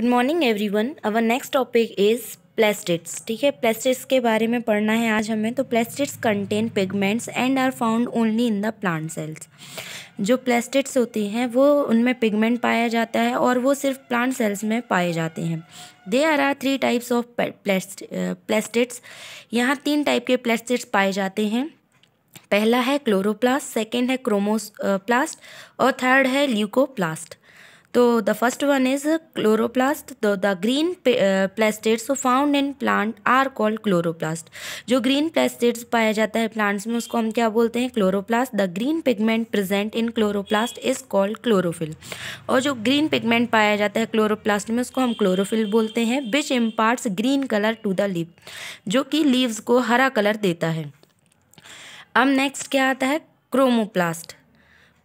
Good morning one our next topic is plastids ठीक है प्लेस्टिट्स के बारे में पढ़ना है आज हमें तो plastids contain pigments and are found only in the plant cells जो प्लेस्टिट्स होती हैं वो उनमें पिगमेंट पाया जाता है और वो सिर्फ प्लांट सेल्स में पाए जाते हैं they are are three types of plastids यहाँ तीन टाइप के प्लेस्टिट्स पाए जाते हैं पहला है क्लोरोप्लास्ट सेकेंड है क्रोमोस प्लास्ट uh, और थर्ड है ल्यूकोप्लास्ट तो the first one is chloroplast तो the green plastids found in plant are called chloroplast जो ग्रीन प्लास्टिड्स पाया जाता है प्लांट्स में उसको हम क्या बोलते हैं chloroplast the green pigment present in chloroplast is called chlorophyll और जो ग्रीन पिगमेंट पाया जाता है क्लोरोप्लास्ट में उसको हम क्लोरोफिल बोलते हैं which imparts green colour to the leave जो कि लीव्स को हरा कलर देता है अब नेक्स्ट क्या आता है chromoplast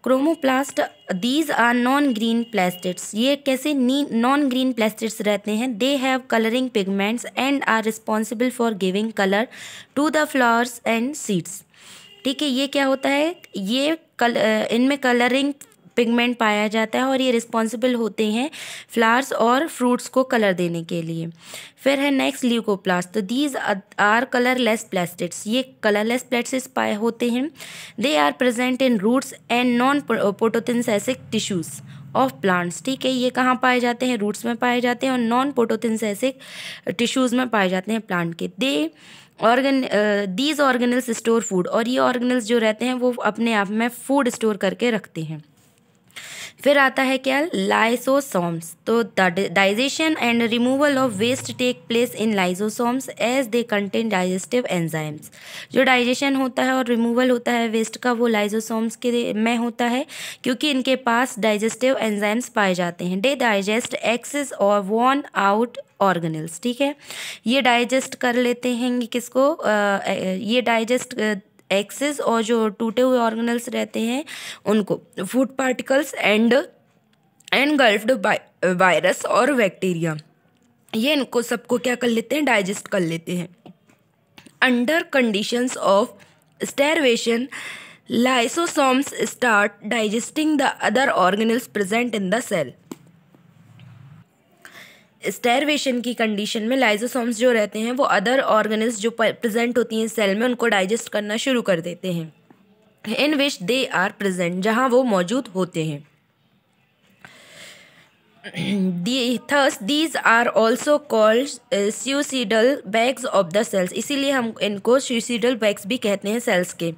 chromoplast these are non green plastids ये कैसे नॉन ग्रीन प्लास्टिड्स रहते हैं they have colouring pigments and are responsible for giving colour to the flowers and seeds ठीक है ये क्या होता है ये कल इनमें कलरिंग पिगमेंट पाया जाता है और ये रिस्पॉन्सिबल होते हैं फ्लावर्स और फ्रूट्स को कलर देने के लिए फिर है नेक्स्ट ल्यूकोप्लास्ट तो दीज आर कलरलेस प्लास्टिक्स ये कलरलेस प्लास्टिक्स पाए होते हैं they are present in roots and non photosynthetic tissues of plants ठीक है ये कहाँ पाए जाते हैं रूट्स में पाए जाते हैं और नॉन पोटोथिनसेसिक टिश्यूज़ में पाए जाते हैं प्लांट के they organ these organelles store food और ये ऑर्गेनल्स जो रहते हैं वो अपने आप में फूड स्टोर करके रखते हैं फिर आता है क्या लाइसोसोम्स तो digestion and removal of waste take place in lysosomes as they contain digestive enzymes जो डाइजेशन होता है और रिमूवल होता है वेस्ट का वो लाइसोसोम्स के में होता है क्योंकि इनके पास डाइजेस्टिव एंजाइम्स पाए जाते हैं डे डाइजेस्ट एक्सेस और वॉन आउट ऑर्गेनल्स ठीक है ये डाइजेस्ट कर लेते हैं किसको ये डाइजेस्ट एक्सेस और जो टूटे हुए ऑर्गेनल्स रहते हैं उनको food particles and engulf virus और बैक्टीरिया ये इनको सबको क्या कर लेते हैं डाइजेस्ट कर लेते हैं under conditions of starvation lysosomes start digesting the other organelles present in the cell starvation की कंडीशन में लाइजोसोम्स जो रहते हैं वो अदर ऑर्गेनिज जो प्रेजेंट होती हैं सेल में उनको डाइजेस्ट करना शुरू कर देते हैं इन विच दे आर प्रेजेंट जहाँ वो मौजूद होते हैं thus these are also called uh, bags of the cells इसीलिए हम इनको suicidal बैग्स भी कहते हैं सेल्स के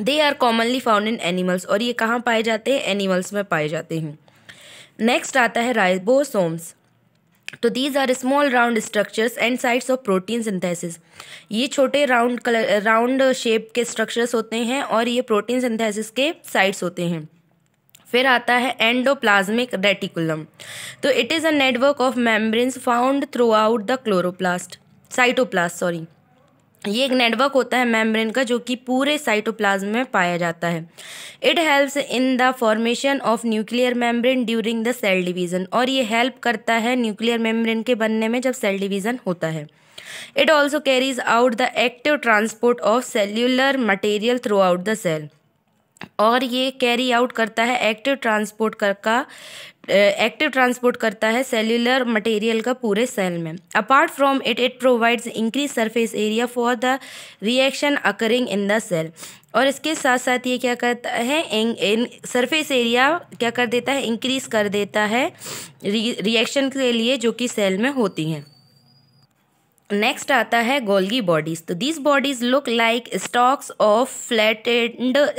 they are commonly found in animals और ये कहाँ पाए जाते हैं एनिमल्स में पाए जाते हैं नेक्स्ट आता है राइबोसोम्स तो these are small round structures and sides of protein synthesis ये छोटे राउंड कलर राउंड शेप के स्ट्रक्चर्स होते हैं और ये प्रोटीन सिंथेसिस के साइड्स होते हैं फिर आता है एंडोप्लाज्मिक रेटिकुलम तो it is a network of membranes found throughout the chloroplast cytoplast sorry ये एक नेटवर्क होता है मेम्ब्रेन का जो कि पूरे साइटोप्लाज्म में पाया जाता है it helps in the formation of nuclear membrane during the cell division और ये हेल्प करता है न्यूक्लियर मेम्ब्रेन के बनने में जब सेल डिवीज़न होता है it also carries out the active transport of cellular material throughout the cell और ये कैरी आउट करता है एक्टिव ट्रांसपोर्ट कर का एक्टिव ट्रांसपोर्ट करता है सेल्युलर मटेरियल का पूरे सेल में apart from it it provides increase surface area for the reaction occurring in the cell और इसके साथ साथ ये क्या करता है इन, इन सरफेस एरिया क्या कर देता है इंक्रीज कर देता है रिएक्शन के लिए जो कि सेल में होती हैं नेक्स्ट आता है गोल्गी बॉडीज़ तो these bodies look like stocks of flatted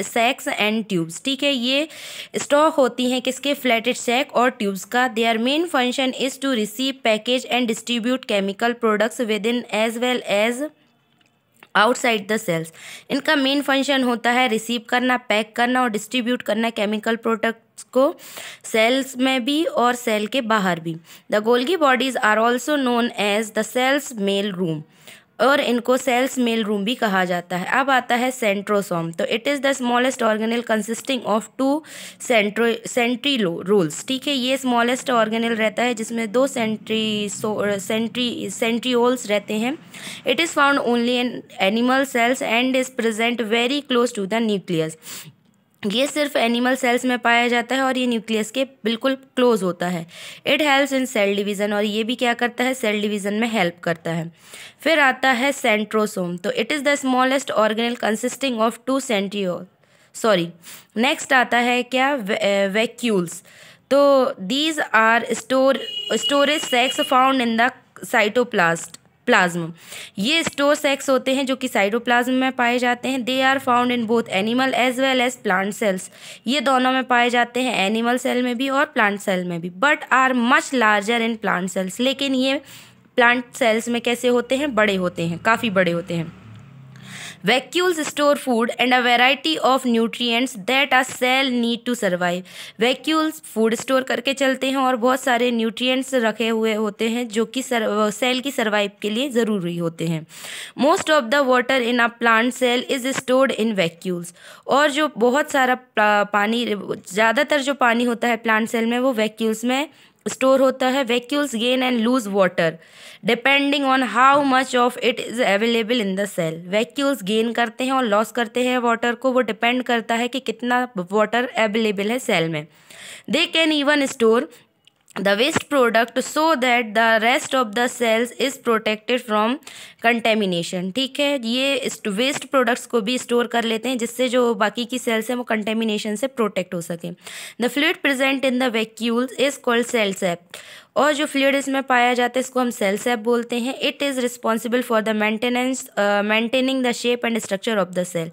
sacs and tubes ठीक है ये स्टॉक होती हैं किसके फ्लैटेड सेक और ट्यूब्स का our main function is to receive package and distribute chemical products within as well as outside the cells इनका main function होता है रिसीव करना पैक करना और डिस्ट्रीब्यूट करना केमिकल प्रोडक्ट को सेल्स में भी और सेल के बाहर भी the Golgi bodies are also known as the cell's mail room और इनको सेल्स मेल रूम भी कहा जाता है अब आता है सेंट्रोसोम तो it is the smallest organelle consisting of two centro centrioles ठीक है ये स्मॉलेस्ट ऑर्गेनल रहता है जिसमें दो सेंट्री सेंट्री सेंट्रियोल्स रहते हैं it is found only in animal cells and is present very close to the nucleus ये सिर्फ एनिमल सेल्स में पाया जाता है और ये न्यूक्लियस के बिल्कुल क्लोज होता है it helps in cell division और ये भी क्या करता है सेल डिवीज़न में हेल्प करता है फिर आता है सेंट्रोसोम तो it is the smallest organelle consisting of two centrio sorry next आता है क्या वैक्यूल्स eh, तो these are store storage sacs found in the cytoplast plasm ये स्टोर सेक्स होते हैं जो कि साइटोप्लाज्म में पाए जाते हैं they are found in both animal as well as plant cells ये दोनों में पाए जाते हैं एनिमल सेल में भी और प्लांट सेल में भी but are much larger in plant cells लेकिन ये प्लांट सेल्स में कैसे होते हैं बड़े होते हैं काफ़ी बड़े होते हैं vacuoles store food and a variety of nutrients that our cell need to survive vacuoles food store करके चलते हैं और बहुत सारे न्यूट्रियट्स रखे हुए होते हैं जो कि सेल की सर्वाइव के लिए ज़रूरी होते हैं most of the water in a plant cell is stored in vacuoles और जो बहुत सारा पानी ज़्यादातर जो पानी होता है प्लांट सेल में वो वैक्यूल्स में स्टोर होता है vacuoles gain and lose water depending on how much of it is available in the cell vacuoles gain करते हैं और लॉस करते हैं वाटर को वो डिपेंड करता है कि कितना वाटर अवेलेबल है सेल में they can even store the waste product so that the rest of the cells is protected from contamination ठीक है ये वेस्ट प्रोडक्ट्स को भी स्टोर कर लेते हैं जिससे जो बाकी की सेल्स हैं वो कंटेमिनेशन से प्रोटेक्ट हो सकें the fluid present in the vacuole is called cell sap और जो फ्लूड इसमें पाया जाता है इसको हम सेल सैप बोलते हैं it is responsible for the maintenance maintaining the shape and structure of the cell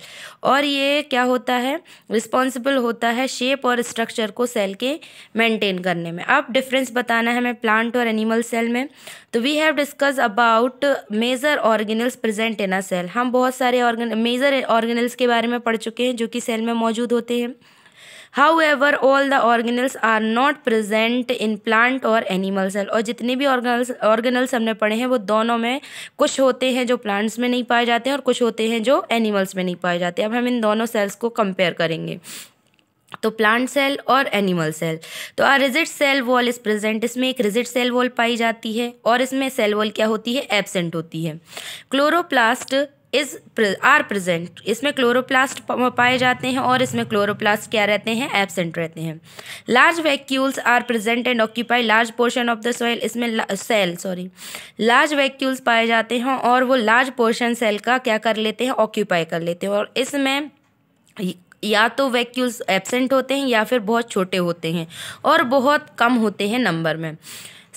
और ये क्या होता है रिस्पॉन्सिबल होता है शेप और स्ट्रक्चर को सेल के मेंटेन करने में अब डिफरेंस बताना है हमें प्लांट और एनिमल सेल में तो we have discuss about major organelles present in a cell हम बहुत सारे ऑर्गन मेजर ऑर्गेनल्स के बारे में पढ़ चुके हैं जो कि सेल में मौजूद होते हैं overall the organelles are not present in plant और एनिमल सेल और जितने भी ऑर्गेनल्स ऑर्गेनल्स हमने पढ़े हैं वो दोनों में कुछ होते हैं जो प्लांट्स में नहीं पाए जाते हैं और कुछ होते हैं जो एनिमल्स में नहीं पाए जाते अब हम इन दोनों सेल्स को कंपेयर करेंगे तो प्लांट सेल और एनिमल सेल तो a rigid cell wall is present इसमें एक रिजिट सेल वॉल पाई जाती है और इसमें सेल वॉल क्या होती है एबसेंट होती है क्लोरोप्लास्ट इज आर प्रेजेंट इसमें क्लोरोप्लास्ट पाए जाते हैं और इसमें क्लोरोप्लास्ट क्या रहते हैं एबसेंट रहते हैं large vacuoles are present and occupy large portion of the soil इसमें सेल सॉरी लार्ज वैक्यूल्स पाए जाते हैं और वो लार्ज पोर्शन सेल का क्या कर लेते हैं ऑक्यूपाई कर लेते हैं और इसमें या तो वैक्यूल्स एबसेंट होते हैं या फिर बहुत छोटे होते हैं और बहुत कम होते हैं नंबर में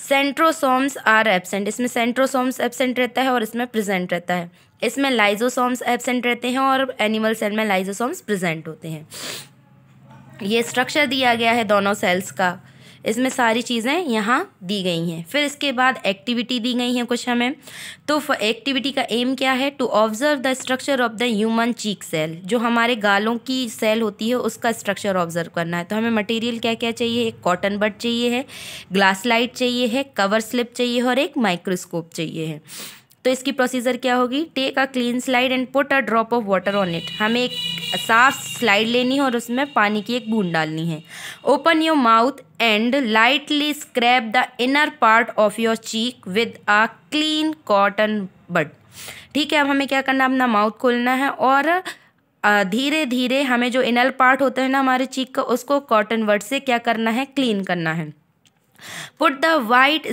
सेंट्रोसोम्स आर एबसेंट इसमें सेंट्रोसोम्स एबसेंट रहता है और इसमें प्रेजेंट रहता है इसमें लाइजोसोम्स एबसेंट रहते हैं और एनिमल सेल में लाइजोसोम्स प्रेजेंट होते हैं ये स्ट्रक्चर दिया गया है दोनों सेल्स का इसमें सारी चीज़ें यहाँ दी गई हैं फिर इसके बाद एक्टिविटी दी गई हैं कुछ हमें तो एक्टिविटी का एम क्या है to observe the structure of the human cheek cell जो हमारे गालों की सेल होती है उसका स्ट्रक्चर ऑब्जर्व करना है तो हमें मटेरियल क्या क्या चाहिए एक कॉटन बट चाहिए है ग्लास लाइट चाहिए है कवर स्लिप चाहिए और एक माइक्रोस्कोप चाहिए है तो इसकी प्रोसीजर क्या होगी take a clean slide and put a drop of water on it हमें एक साफ स्लाइड लेनी है और उसमें पानी की एक बूंद डालनी है open your mouth and lightly scrape the inner part of your cheek with a clean cotton bud ठीक है अब हमें क्या करना अपना माउथ खोलना है और धीरे धीरे हमें जो इनर पार्ट होता है ना हमारे चीक का उसको कॉटन वर्ड से क्या करना है क्लीन करना है put the white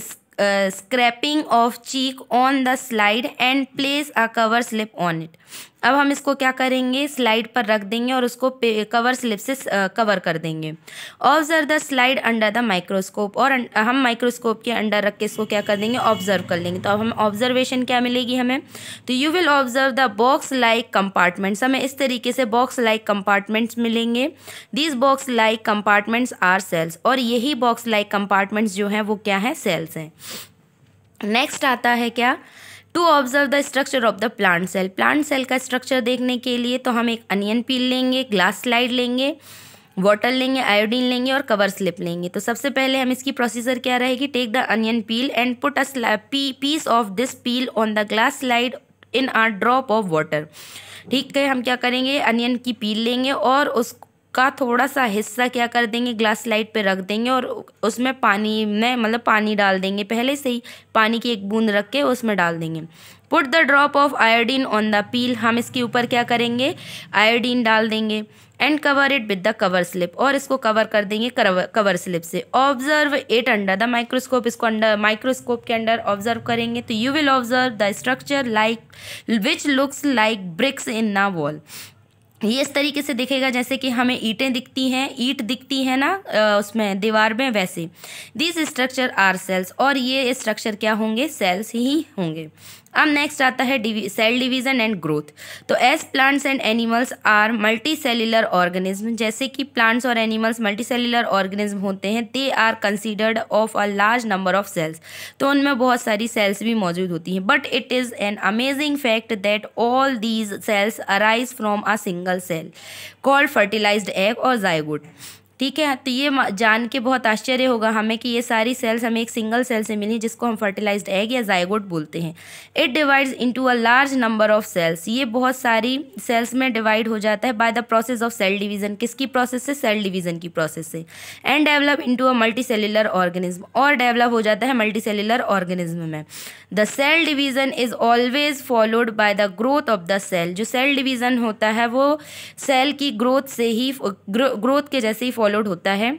scraping of cheek on the slide and place a cover slip on it. अब हम इसको क्या करेंगे स्लाइड पर रख देंगे और उसको कवर स्लिप से कवर कर देंगे observe the slide under the microscope और अं, हम माइक्रोस्कोप के अंडर रख के इसको क्या कर देंगे ऑब्जर्व कर लेंगे तो अब हम ऑब्जर्वेशन क्या मिलेगी हमें तो you will observe the box like compartments हमें इस तरीके से बॉक्स लाइक कंपार्टमेंट्स मिलेंगे these box like compartments are cells और यही बॉक्स लाइक कंपार्टमेंट्स जो हैं वो क्या हैं सेल्स हैं नेक्स्ट आता है क्या to observe the structure of the plant cell plant cell का स्ट्रक्चर देखने के लिए तो हम एक अनियन पील लेंगे ग्लास स्लाइड लेंगे वाटर लेंगे आयोडीन लेंगे और कवर स्लिप लेंगे तो सबसे पहले हम इसकी प्रोसीजर क्या रहेगी take the onion peel and put a piece of this peel on the glass slide in a drop of water ठीक है हम क्या करेंगे अनियन की पील लेंगे और उस का थोड़ा सा हिस्सा क्या कर देंगे ग्लास लाइट पे रख देंगे और उसमें पानी में मतलब पानी डाल देंगे पहले से ही पानी की एक बूंद रख के उसमें डाल देंगे put the drop of iodine on the peel हम इसके ऊपर क्या करेंगे आयोडीन डाल देंगे and cover it with the cover slip और इसको कवर कर देंगे कवर स्लिप से observe it under the microscope इसको अंडर माइक्रोस्कोप के अंडर ऑब्जर्व करेंगे तो you will observe the structure like which looks like bricks in the wall ये इस तरीके से दिखेगा जैसे कि हमें ईटें दिखती हैं ईट दिखती है ना उसमें दीवार में वैसे दिस स्ट्रक्चर आर सेल्स और ये स्ट्रक्चर क्या होंगे सेल्स ही होंगे अब नेक्स्ट आता है डिवी cell division and growth so as plants and animals are multicellular organism जैसे कि प्लांट्स और एनिमल्स मल्टी सेलुलर ऑर्गेनिज्म होते हैं they are considered of a large number of cells तो उनमें बहुत सारी सेल्स भी मौजूद होती हैं but it is an amazing fact that all these cells arise from a single cell called fertilised egg और जायगुड ठीक है तो ये जान के बहुत आश्चर्य होगा हमें कि ये सारी सेल्स हमें एक सिंगल सेल से मिली जिसको हम फर्टिलाइज्ड एग या जायगोट बोलते हैं it divides into a large number of cells ये बहुत सारी सेल्स में डिवाइड हो जाता है by the process of cell division किसकी प्रोसेस से सेल डिवीजन की प्रोसेस से and develop into a multicellular organism और डेवलप हो जाता है मल्टी सेल्युलर ऑर्गेनिज्म में the cell division is always followed by the growth of the cell जो सेल डिवीजन होता है वो सेल की ग्रोथ से ही ग्रोथ के जैसे ही फॉलो फॉलोड होता है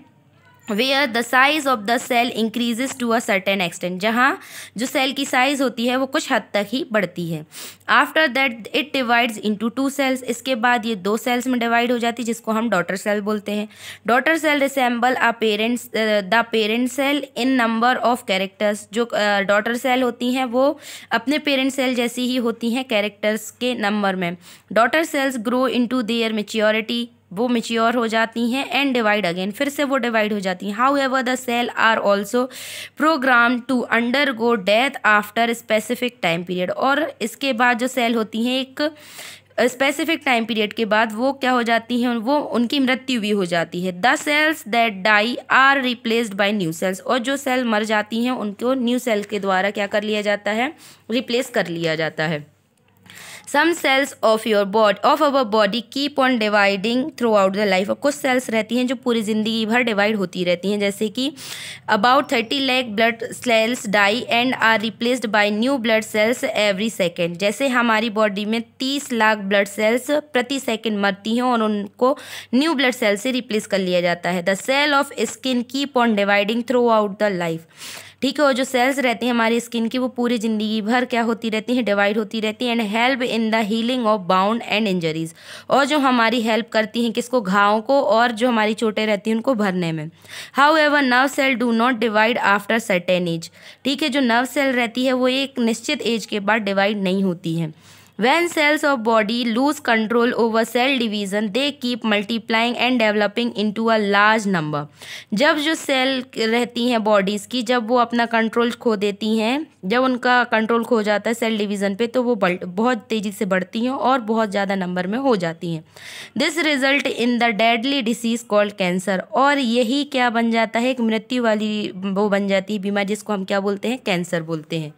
where the size of the cell increases to a certain extent जहाँ जो सेल की साइज़ होती है वो कुछ हद तक ही बढ़ती है after that it divides into two cells इसके बाद ये दो सेल्स में डिवाइड हो जाती है जिसको हम डॉटर सेल बोलते हैं daughter cell resemble a parents the parent cell in number of characters जो डॉटर uh, सेल होती हैं वो अपने पेरेंट सेल जैसी ही होती हैं कैरेक्टर्स के नंबर में daughter cells grow into their maturity वो मेच्योर हो जाती हैं एंड डिवाइड अगेन फिर से वो डिवाइड हो जाती हैं however the cell are also program to undergo death after specific time period और इसके बाद जो सेल होती हैं एक स्पेसिफिक टाइम पीरियड के बाद वो क्या हो जाती हैं वो उनकी मृत्यु भी हो जाती है the cells that die are replaced by new cells और जो सेल मर जाती हैं उनको न्यू सेल के द्वारा क्या कर लिया जाता है रिप्लेस कर लिया जाता है some cells of your body of our body keep on dividing throughout the life और कुछ सेल्स रहती हैं जो पूरी ज़िंदगी भर डिवाइड होती रहती हैं जैसे कि about thirty lakh blood cells die and are replaced by new blood cells every second जैसे हमारी बॉडी में तीस लाख ब्लड सेल्स प्रति सेकेंड मरती हैं और उनको न्यू ब्लड सेल्स से रिप्लेस कर लिया जाता है the cell of skin keep on dividing throughout the life ठीक है और जो सेल्स रहती हैं हमारी स्किन की वो पूरी ज़िंदगी भर क्या होती रहती हैं डिवाइड होती रहती हैं and help in the healing of wound and injuries और जो हमारी हेल्प करती हैं किसको घावों को और जो हमारी चोटें रहती हैं उनको भरने में however nerve cell do not divide after certain age ठीक है जो नर्व सेल रहती है वो एक निश्चित एज के बाद डिवाइड नहीं होती है When cells of body lose control over cell division, they keep multiplying and developing into a large number. जब जो सेल रहती हैं बॉडीज़ की जब वो अपना कंट्रोल खो देती हैं जब उनका कंट्रोल खो जाता है सेल डिवीज़न पे तो वो बहुत तेज़ी से बढ़ती हैं और बहुत ज़्यादा नंबर में हो जाती हैं this result in the deadly disease called cancer और यही क्या बन जाता है एक मृत्यु वाली वो बन जाती है बीमारी जिसको हम क्या बोलते हैं कैंसर बोलते हैं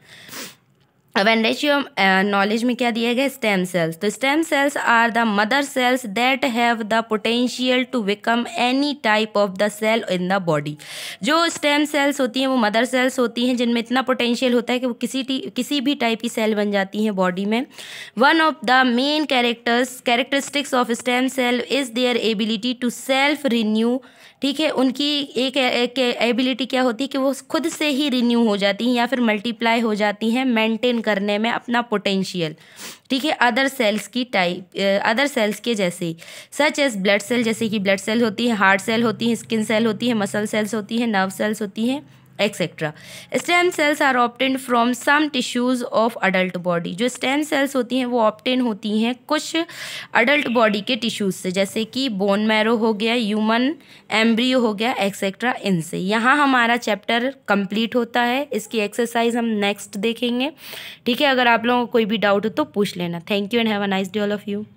अब एंडेशियम नॉलेज uh, में क्या दिया गया स्टेम सेल्स तो stem cells are the mother cells that have the potential to become any type of the cell in the body जो स्टेम सेल्स होती हैं वो मदर सेल्स होती हैं जिनमें इतना पोटेंशियल होता है कि वो किसी किसी भी टाइप की सेल बन जाती हैं बॉडी में one of the main characters characteristics of stem cell is their ability to self renew ठीक है उनकी एक एक एबिलिटी क्या होती है कि वो खुद से ही रिन्यू हो जाती हैं या फिर मल्टीप्लाई हो जाती हैं मेंटेन करने में अपना पोटेंशियल ठीक है अदर सेल्स की टाइप अदर सेल्स के जैसे सच एज ब्लड सेल जैसे कि ब्लड सेल होती है हार्ट सेल होती है स्किन सेल होती है मसल सेल्स होती है नर्व सेल्स होती हैं etcetera stem cells are obtained from some tissues of adult body जो स्टेम सेल्स होती हैं वो ऑप्टेन होती हैं कुछ अडल्ट बॉडी के टिश्यूज़ से जैसे कि बोन मैरो हो गया ह्यूमन एम्ब्रियो हो गया एक्सेट्रा इनसे यहाँ हमारा चैप्टर कंप्लीट होता है इसकी एक्सरसाइज हम नेक्स्ट देखेंगे ठीक है अगर आप लोगों को कोई भी डाउट हो तो पूछ लेना thank you and have a nice day all of you